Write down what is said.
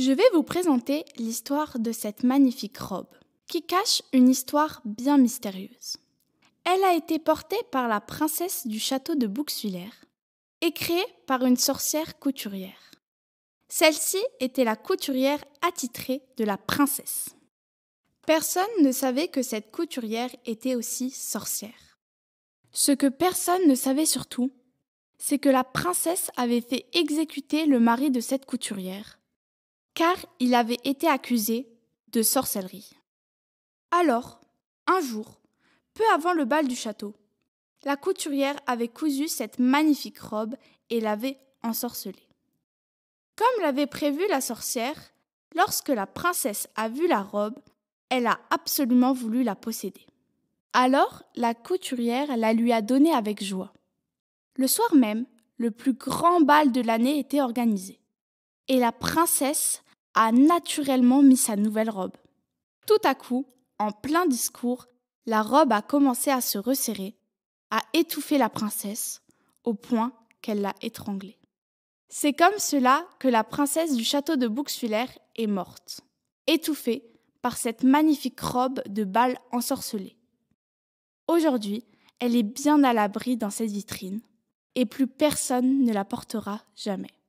Je vais vous présenter l'histoire de cette magnifique robe, qui cache une histoire bien mystérieuse. Elle a été portée par la princesse du château de Bouxwiller et créée par une sorcière couturière. Celle-ci était la couturière attitrée de la princesse. Personne ne savait que cette couturière était aussi sorcière. Ce que personne ne savait surtout, c'est que la princesse avait fait exécuter le mari de cette couturière car il avait été accusé de sorcellerie. Alors, un jour, peu avant le bal du château, la couturière avait cousu cette magnifique robe et l'avait ensorcelée. Comme l'avait prévu la sorcière, lorsque la princesse a vu la robe, elle a absolument voulu la posséder. Alors la couturière la lui a donnée avec joie. Le soir même, le plus grand bal de l'année était organisé et la princesse a naturellement mis sa nouvelle robe. Tout à coup, en plein discours, la robe a commencé à se resserrer, à étouffer la princesse, au point qu'elle l'a étranglée. C'est comme cela que la princesse du château de Bouxwiller est morte, étouffée par cette magnifique robe de bal ensorcelée. Aujourd'hui, elle est bien à l'abri dans cette vitrine, et plus personne ne la portera jamais.